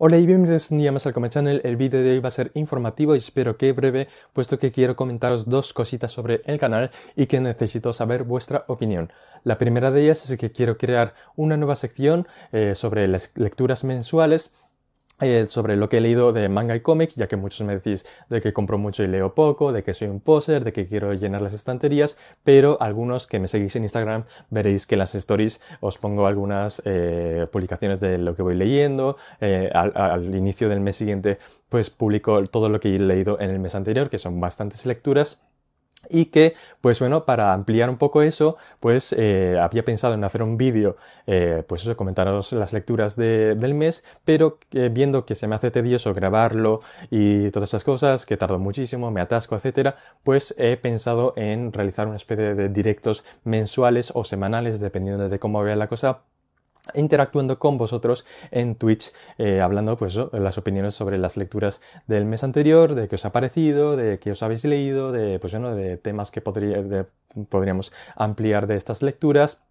Hola y bienvenidos un día más al Comet Channel. El vídeo de hoy va a ser informativo y espero que breve, puesto que quiero comentaros dos cositas sobre el canal y que necesito saber vuestra opinión. La primera de ellas es que quiero crear una nueva sección eh, sobre las lecturas mensuales eh, sobre lo que he leído de manga y cómics, ya que muchos me decís de que compro mucho y leo poco, de que soy un poser, de que quiero llenar las estanterías, pero algunos que me seguís en Instagram veréis que en las stories os pongo algunas eh, publicaciones de lo que voy leyendo, eh, al, al inicio del mes siguiente pues publico todo lo que he leído en el mes anterior, que son bastantes lecturas, y que, pues bueno, para ampliar un poco eso, pues eh, había pensado en hacer un vídeo, eh, pues eso, comentaros las lecturas del mes, pero viendo que se me hace tedioso grabarlo y todas esas cosas, que tardo muchísimo, me atasco, etcétera, pues he pensado en realizar una especie de directos mensuales o semanales, dependiendo de cómo vea la cosa, interactuando con vosotros en Twitch, eh, hablando pues las opiniones sobre las lecturas del mes anterior, de qué os ha parecido, de qué os habéis leído, de pues bueno, de temas que podríamos ampliar de estas lecturas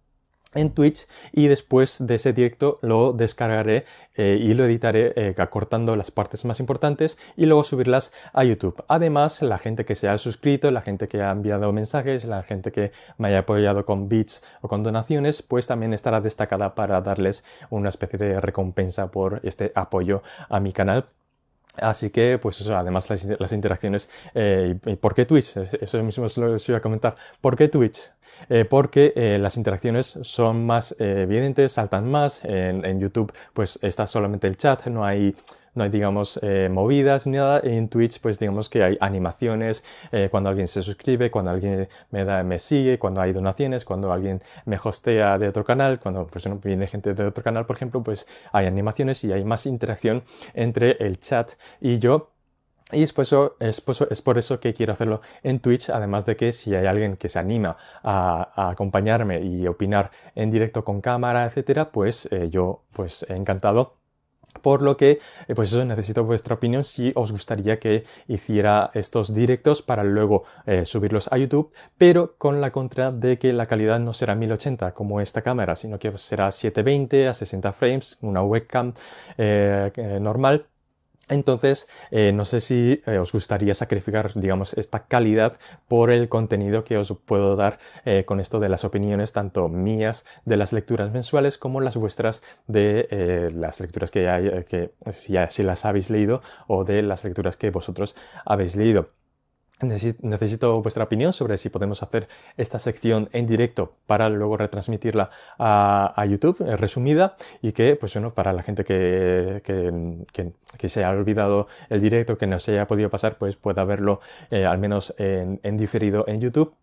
en Twitch y después de ese directo lo descargaré eh, y lo editaré cortando eh, acortando las partes más importantes y luego subirlas a YouTube. Además, la gente que se ha suscrito, la gente que ha enviado mensajes, la gente que me haya apoyado con bits o con donaciones, pues también estará destacada para darles una especie de recompensa por este apoyo a mi canal Así que, pues eso, además las, interacciones. Eh, ¿y, ¿Por qué Twitch? Eso mismo se lo iba a comentar. ¿Por qué Twitch? Eh, porque eh, las interacciones son más eh, evidentes, saltan más. En, YouTube pues está solamente el chat, no hay no hay, digamos, movidas ni nada. En Twitch, pues digamos que hay animaciones, cuando alguien se suscribe, cuando alguien me, da, me sigue, cuando hay donaciones, cuando alguien me hostea de otro canal, cuando pues, viene gente de otro canal, por ejemplo, pues hay animaciones y hay más interacción entre el chat y yo y es por, eso, es, por eso, que quiero hacerlo en Twitch, además de que si hay alguien que se anima a, acompañarme y opinar en directo con cámara, etcétera, pues eh, yo pues encantado por lo que, eh, pues eso, necesito vuestra opinión si os gustaría que hiciera estos directos para luego eh, subirlos a YouTube, pero con la contra de que la calidad no será 1080 como esta cámara, sino que será 720 a 60 frames, una webcam normal entonces, eh, no sé si eh, os gustaría sacrificar, digamos, esta calidad por el contenido que os puedo dar eh, con esto de las opiniones, tanto mías de las lecturas mensuales como las vuestras de las lecturas que, hay, que si las habéis leído o de las lecturas que vosotros habéis leído. Necesito vuestra opinión sobre si podemos hacer esta sección en directo para luego retransmitirla a, YouTube, eh, resumida, y que, pues bueno, para la gente que, se ha olvidado el directo, que no se haya podido pasar, pues pueda verlo eh, al menos en, en diferido en YouTube.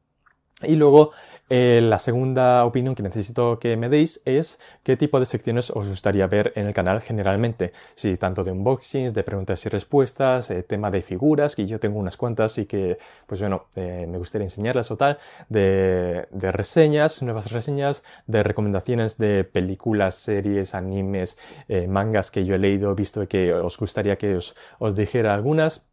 Y luego eh, la segunda opinión que necesito que me deis es qué tipo de secciones os gustaría ver en el canal generalmente. Si tanto de unboxings, de preguntas y respuestas, eh, tema de figuras, que yo tengo unas cuantas y que, pues bueno, eh, me gustaría enseñarlas o tal, de, reseñas, nuevas reseñas, de recomendaciones de películas, series, animes, mangas que yo he leído, visto que os gustaría que os, os dijera algunas.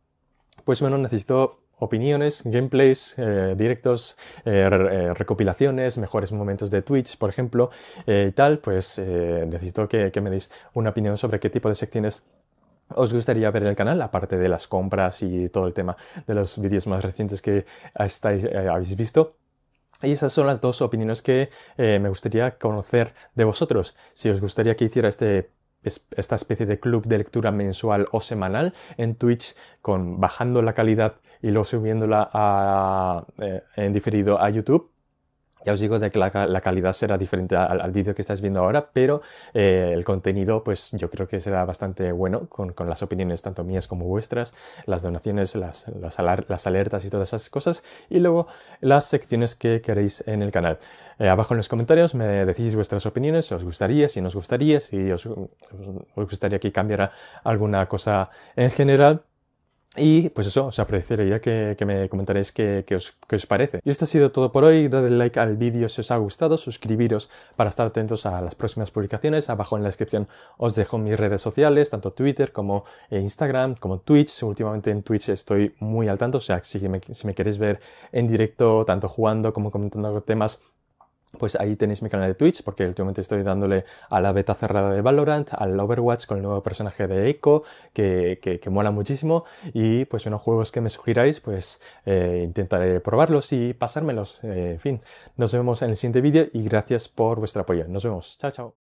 Pues bueno, necesito opiniones, gameplays, eh, directos, eh, eh, recopilaciones, mejores momentos de Twitch, por ejemplo, y tal, pues necesito que, me deis una opinión sobre qué tipo de secciones os gustaría ver en el canal, aparte de las compras y todo el tema de los vídeos más recientes que estáis, habéis visto. Y esas son las dos opiniones que me gustaría conocer de vosotros. Si os gustaría que hiciera este esta especie de club de lectura mensual o semanal en Twitch con bajando la calidad y luego subiéndola eh, en diferido a YouTube ya os digo de que la, calidad será diferente al, vídeo que estáis viendo ahora, pero eh, el contenido pues yo creo que será bastante bueno con, las opiniones tanto mías como vuestras, las donaciones, las, alertas y todas esas cosas, y luego las secciones que queréis en el canal. Eh, abajo en los comentarios me decís vuestras opiniones, si os gustaría, si nos gustaría, si os gustaría que cambiara alguna cosa en general. Y pues eso, os apreciaría que, que me comentaréis qué, os, parece. Y esto ha sido todo por hoy. Dadle like al vídeo si os ha gustado, suscribiros para estar atentos a las próximas publicaciones. Abajo en la descripción os dejo mis redes sociales, tanto Twitter como eh, Instagram, como Twitch. Últimamente en Twitch estoy muy al tanto, o sea, si si me queréis ver en directo, tanto jugando como comentando temas, pues ahí tenéis mi canal de Twitch, porque últimamente estoy dándole a la beta cerrada de Valorant, al Overwatch con el nuevo personaje de Echo que, que, mola muchísimo, y pues unos juegos que me sugiráis, pues eh, intentaré probarlos y pasármelos. Eh, en fin, nos vemos en el siguiente vídeo y gracias por vuestro apoyo. Nos vemos, chao, chao.